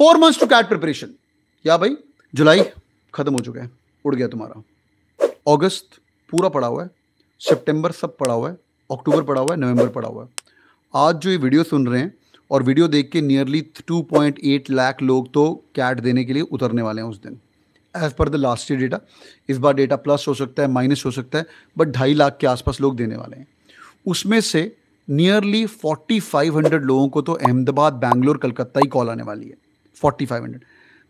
four months to CAT preparation या भाई जुलाई खत्म हो चुका है उड़ गया तुम्हारा अगस्त पूरा पड़ा हुआ है सितंबर सब पड़ा हुआ है अक्टूबर पड़ा हुआ है नवंबर पड़ा हुआ है आज जो ये वीडियो सुन रहे हैं और वीडियो देख के नियरली 2.8 लाख लोग तो कैट देने के लिए उतरने वाले हैं उस दिन as per the last year data इस बार डेटा प्लस हो सकता है माइनस हो सकता है बट ढाई लाख के आसपास लोग देने वाले हैं उसमें से नियरली 4500 लोगों को तो अहमदाबाद बैंगलोर कलकत्ता ही कॉल आने वाली है फोर्टी फाइव हंड्रेड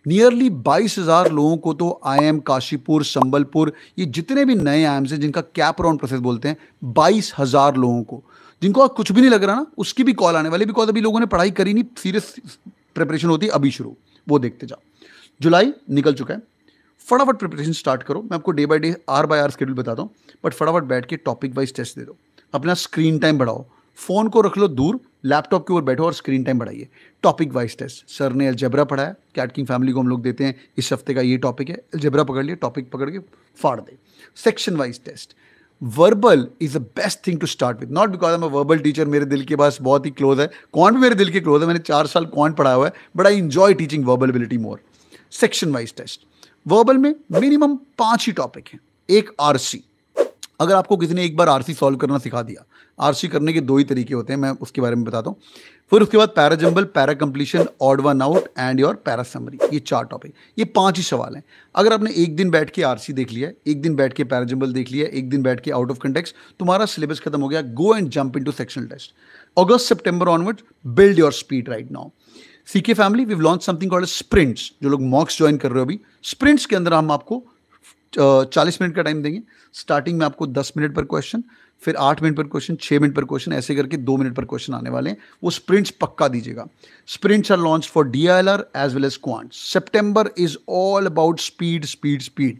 नियरली बाईस हज़ार लोगों को तो आई एम काशीपुर संबलपुर ये जितने भी नए आई एम्स हैं जिनका कैप राउंड प्रोसेस बोलते हैं बाईस हज़ार लोगों को जिनको कुछ भी नहीं लग रहा ना उसकी भी कॉल आने वाली बिकॉज अभी लोगों ने पढ़ाई करी नहीं सीरियस प्रिपरेशन होती अभी शुरू वो देखते जाओ जुलाई निकल चुका है फटाफट प्रिपरेशन स्टार्ट करो मैं आपको day by day R by R schedule बताता हूँ बट फटाफट बैठ के टॉपिक वाइज टेस्ट दे दो अपना स्क्रीन टाइम बढ़ाओ फ़ोन को रख लो दूर लैपटॉप के ऊपर बैठो और स्क्रीन टाइम बढ़ाइए टॉपिक वाइज टेस्ट सर ने अलजेब्रा पढ़ाया कैट किंग फैमिली को हम लोग देते हैं इस हफ्ते का ये टॉपिक है अल्जबरा पकड़ लिए टॉपिक पकड़ के फाड़ दे section wise test verbal is the best thing to start with not because मैं वर्बल टीचर मेरे दिल के पास बहुत ही क्लोज है कौन भी मेरे दिल के क्लोज है मैंने चार साल कौन पढ़ाया हुआ है but I enjoy teaching verbal ability more section wise test verbal में मिनिमम पांच ही टॉपिक हैं एक आरसी अगर आपको किसी ने एक बार आरसी सॉल्व करना सिखा दिया आरसी करने के दो ही तरीके होते हैं मैं उसके बारे में बताता हूँ फिर उसके बाद parajumble para completion odd one out and your para summary ये चार टॉपिक ये पांच ही सवाल हैं अगर आपने एक दिन बैठ के आरसी देख लिया एक दिन बैठ के पैराजम्बल देख लिया एक दिन बैठ के आउट ऑफ कंटेक्स तुम्हारा सिलेबस खत्म हो गया go and jump into sectional test August September onward build your speed right now CK family we launch something called sprints जो लोग मॉक्स ज्वाइन कर रहे हो अभी स्प्रिंट्स के अंदर हम आपको चालीस मिनट का टाइम देंगे स्टार्टिंग में आपको दस मिनट पर क्वेश्चन फिर आठ मिनट पर क्वेश्चन छः मिनट पर क्वेश्चन ऐसे करके दो मिनट पर क्वेश्चन आने वाले हैं वो स्प्रिंट्स पक्का दीजिएगा sprints are launch for D L R as well as quant September is all about speed speed speed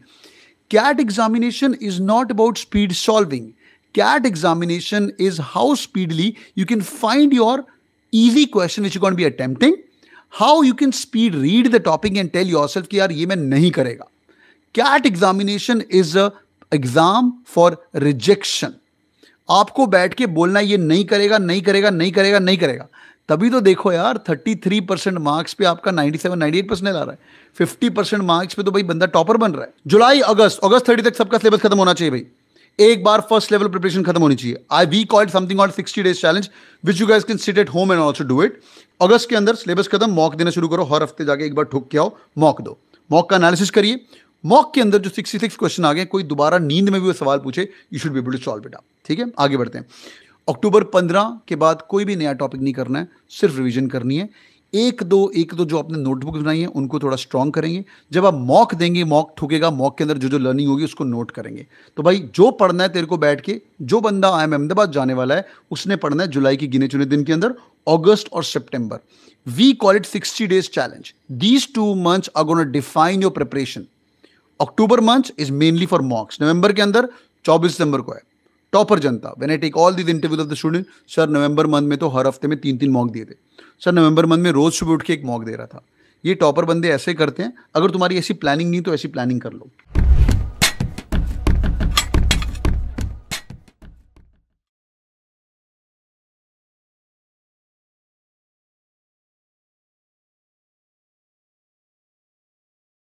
CAT examination is not about speed solving CAT examination is how speedily you can find your easy question which gonna be attempting how you can speed read the topic and tell and tell कि यार ये मैं नहीं करेगा CAT examination is a exam for rejection आपको बैठ के बोलना ये नहीं करेगा नहीं करेगा नहीं करेगा नहीं करेगा तभी तो देखो यार 33 परसेंट मार्क्स पे आपका 97 98 परसेंट आ रहा है 50 परसेंट मार्क्स पे तो भाई बंदा टॉपर बन रहा है जुलाई अगस्त अगस्त थर्टी तक सबका सिलेबस खत्म होना चाहिए भाई एक बार फर्स्ट लेवल प्रिपरेशन खत्म होनी चाहिए I we call something on sixty days challenge which you guess can sit at home and also do it अगस्त के अंदर सिलेबस खत्म मॉक देना शुरू करो हर हफ्ते जाके एक बार ठुक के आओ मॉक दो मॉक का एनालिसिस करिए मॉक के अंदर जो 66 क्वेश्चन आ गए कोई दोबारा नींद में भी वो सवाल पूछे you should be able to solve it आप ठीक है आगे बढ़ते हैं अक्टूबर 15 के बाद कोई भी नया टॉपिक नहीं करना है सिर्फ रिवीजन करनी है एक दो एक दो जो आपने नोटबुक बनाई है उनको थोड़ा स्ट्रांग करेंगे जब आप मॉक देंगे मॉक ठुकेगा मॉक के अंदर जो जो लर्निंग होगी उसको नोट करेंगे तो भाई जो पढ़ना है तेरे को बैठ के जो बंदा आई अहमदाबाद जाने वाला है उसने पढ़ना है जुलाई के गिने चुने दिन के अंदर अगस्त और September we call it sixty days challenge these two month are gonna define your preparation October month is mainly for mocks नवंबर के अंदर 24 दिसंबर को है टॉपर जनता when I take all this interview of the student sir नवंबर month में तो हर हफ्ते में तीन तीन मॉक दिए थे सर नवंबर मंथ में रोज सुबह उठ के एक मॉक दे रहा था ये टॉपर बंदे ऐसे करते हैं अगर तुम्हारी ऐसी प्लानिंग नहीं तो ऐसी प्लानिंग कर लो